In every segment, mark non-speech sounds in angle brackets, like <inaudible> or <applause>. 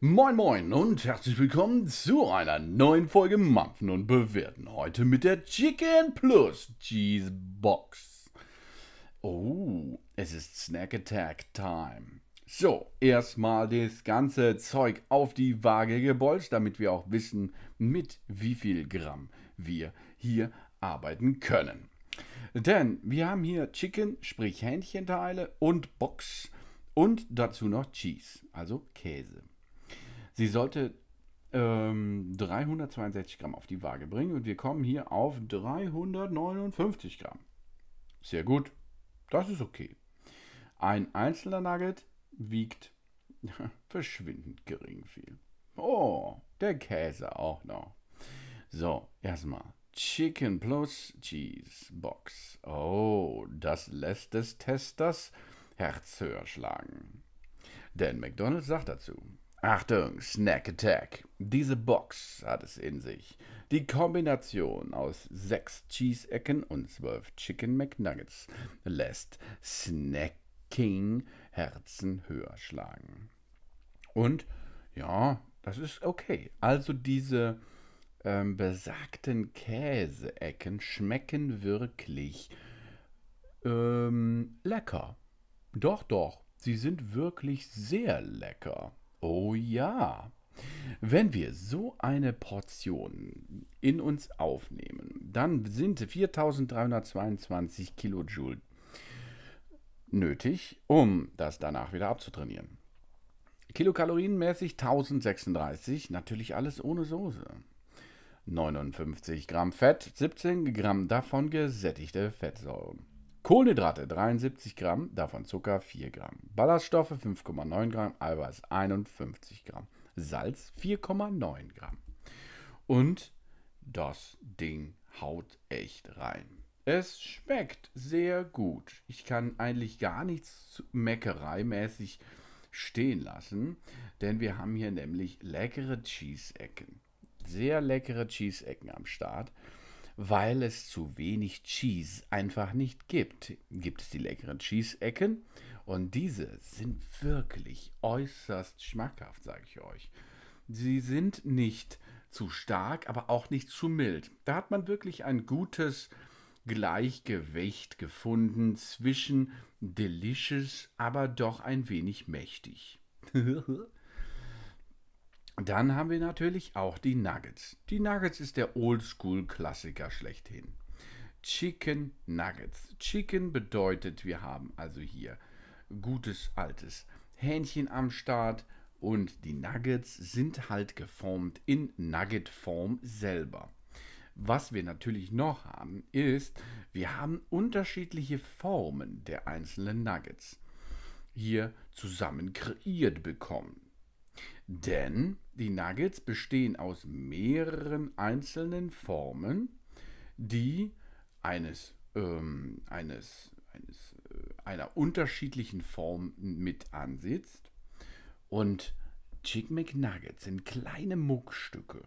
Moin Moin und herzlich willkommen zu einer neuen Folge Mampfen und Bewerten. Heute mit der Chicken Plus Cheese Box. Oh, es ist Snack Attack Time. So, erstmal das ganze Zeug auf die Waage gebolzt, damit wir auch wissen, mit wie viel Gramm wir hier arbeiten können. Denn wir haben hier Chicken, sprich Hähnchenteile und Box und dazu noch Cheese, also Käse. Sie sollte ähm, 362 Gramm auf die Waage bringen und wir kommen hier auf 359 Gramm. Sehr gut, das ist okay. Ein einzelner Nugget wiegt <laughs> verschwindend gering viel. Oh, der Käse auch noch. So, erstmal Chicken plus Cheese Box. Oh, das lässt des Testers Herz höher schlagen. Denn McDonald's sagt dazu, Achtung, Snack Attack. Diese Box hat es in sich. Die Kombination aus sechs Cheese-Ecken und zwölf Chicken McNuggets lässt Snacking Herzen höher schlagen. Und ja, das ist okay. Also diese ähm, besagten Käse-Ecken schmecken wirklich ähm, lecker. Doch, doch, sie sind wirklich sehr lecker. Oh ja. Wenn wir so eine Portion in uns aufnehmen, dann sind 4322 Kilojoule nötig, um das danach wieder abzutrainieren. Kilokalorienmäßig 1036, natürlich alles ohne Soße. 59 Gramm Fett, 17 Gramm davon gesättigte Fettsäuren. Kohlenhydrate 73 Gramm, davon Zucker 4 Gramm. Ballaststoffe 5,9 Gramm, Eiweiß 51 Gramm. Salz 4,9 Gramm. Und das Ding haut echt rein. Es schmeckt sehr gut. Ich kann eigentlich gar nichts meckereimäßig stehen lassen, denn wir haben hier nämlich leckere Cheese-Ecken. Sehr leckere Cheese-Ecken am Start weil es zu wenig Cheese einfach nicht gibt. Gibt es die leckeren Cheese-Ecken und diese sind wirklich äußerst schmackhaft, sage ich euch. Sie sind nicht zu stark, aber auch nicht zu mild. Da hat man wirklich ein gutes Gleichgewicht gefunden zwischen delicious, aber doch ein wenig mächtig. <laughs> Dann haben wir natürlich auch die Nuggets. Die Nuggets ist der Oldschool-Klassiker schlechthin. Chicken Nuggets. Chicken bedeutet, wir haben also hier gutes altes Hähnchen am Start und die Nuggets sind halt geformt in Nugget-Form selber. Was wir natürlich noch haben, ist, wir haben unterschiedliche Formen der einzelnen Nuggets hier zusammen kreiert bekommen. Denn die Nuggets bestehen aus mehreren einzelnen Formen, die eines, ähm, eines, eines äh, einer unterschiedlichen Form mit ansitzt. Und Chicken McNuggets sind kleine Muckstücke,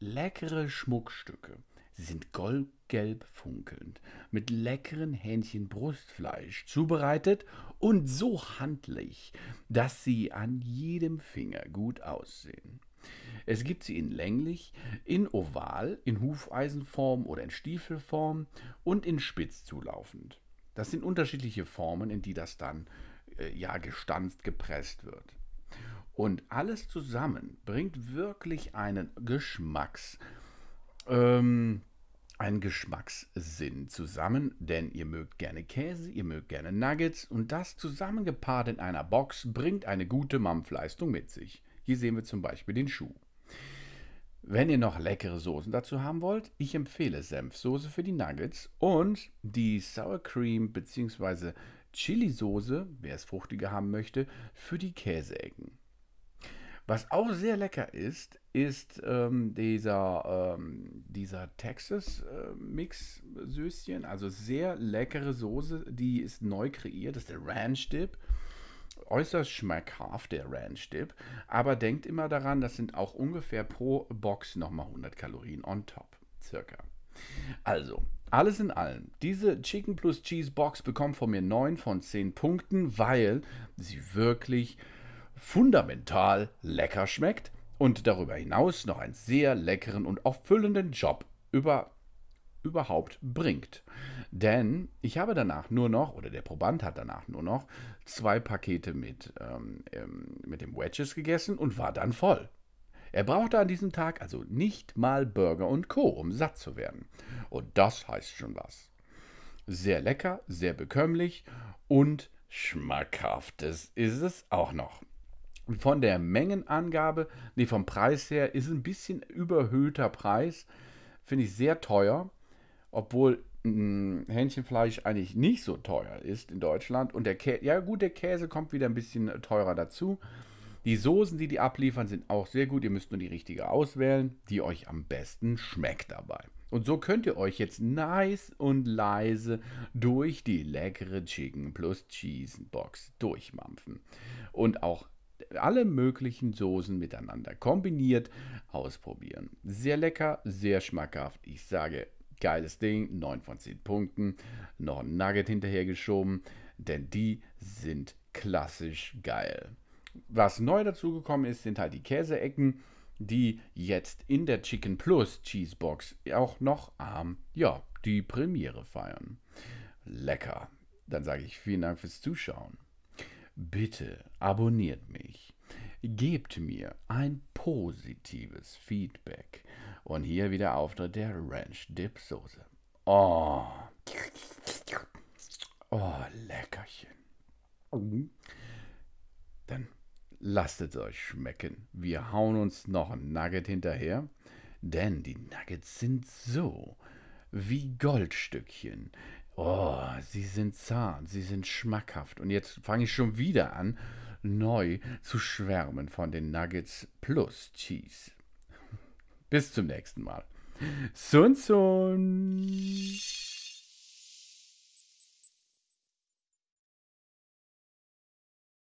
leckere Schmuckstücke, Sie sind goldgelb funkelnd, mit leckerem Hähnchenbrustfleisch zubereitet und so handlich, dass sie an jedem Finger gut aussehen. Es gibt sie in länglich, in oval, in Hufeisenform oder in Stiefelform und in spitz zulaufend. Das sind unterschiedliche Formen, in die das dann äh, ja gestanzt gepresst wird. Und alles zusammen bringt wirklich einen Geschmacks- ähm, einen Geschmackssinn zusammen, denn ihr mögt gerne Käse, ihr mögt gerne Nuggets und das zusammengepaart in einer Box bringt eine gute Mampfleistung mit sich. Hier sehen wir zum Beispiel den Schuh. Wenn ihr noch leckere Soßen dazu haben wollt, ich empfehle Senfsoße für die Nuggets und die Sour Cream bzw. Chili-Soße, wer es fruchtiger haben möchte, für die Käseecken. Was auch sehr lecker ist, ist ähm, dieser, ähm, dieser texas mix süßchen Äh, also sehr leckere Soße, die ist neu kreiert. Das ist der Ranch-Dip äußerst schmackhaft, der Ranch-Dip. Aber denkt immer daran, das sind auch ungefähr pro Box nochmal 100 Kalorien on top, circa. Also, alles in allem, diese Chicken plus Cheese Box bekommt von mir 9 von 10 Punkten, weil sie wirklich fundamental lecker schmeckt und darüber hinaus noch einen sehr leckeren und auffüllenden Job über überhaupt bringt. Denn ich habe danach nur noch, oder der Proband hat danach nur noch, zwei Pakete mit, ähm, ähm, mit dem Wedges gegessen und war dann voll. Er brauchte an diesem Tag also nicht mal Burger und Co., um satt zu werden. Und das heißt schon was. Sehr lecker, sehr bekömmlich und schmackhaftes ist es auch noch von der Mengenangabe, nee, vom Preis her ist ein bisschen überhöhter Preis. Finde ich sehr teuer, obwohl mh, Hähnchenfleisch eigentlich nicht so teuer ist in Deutschland. Und der Käse, ja gut, der Käse kommt wieder ein bisschen teurer dazu. Die Soßen, die die abliefern, sind auch sehr gut. Ihr müsst nur die richtige auswählen, die euch am besten schmeckt dabei. Und so könnt ihr euch jetzt nice und leise durch die leckere Chicken plus Cheese Box durchmampfen. Und auch alle möglichen Soßen miteinander kombiniert ausprobieren. Sehr lecker, sehr schmackhaft. Ich sage, geiles Ding, 9 von 10 Punkten. Noch ein Nugget hinterhergeschoben, denn die sind klassisch geil. Was neu dazugekommen ist, sind halt die Käseecken, die jetzt in der Chicken Plus Cheesebox auch noch arm, ja, die Premiere feiern. Lecker. Dann sage ich vielen Dank fürs Zuschauen. Bitte abonniert mich. Gebt mir ein positives Feedback. Und hier wieder Auftritt der Ranch Dip Soße. Oh. Oh, Leckerchen. Dann lasst es euch schmecken. Wir hauen uns noch ein Nugget hinterher, denn die Nuggets sind so wie Goldstückchen. Oh, sie sind zart, sie sind schmackhaft. Und jetzt fange ich schon wieder an, neu zu schwärmen von den Nuggets plus Cheese. Bis zum nächsten Mal. Sun Sun!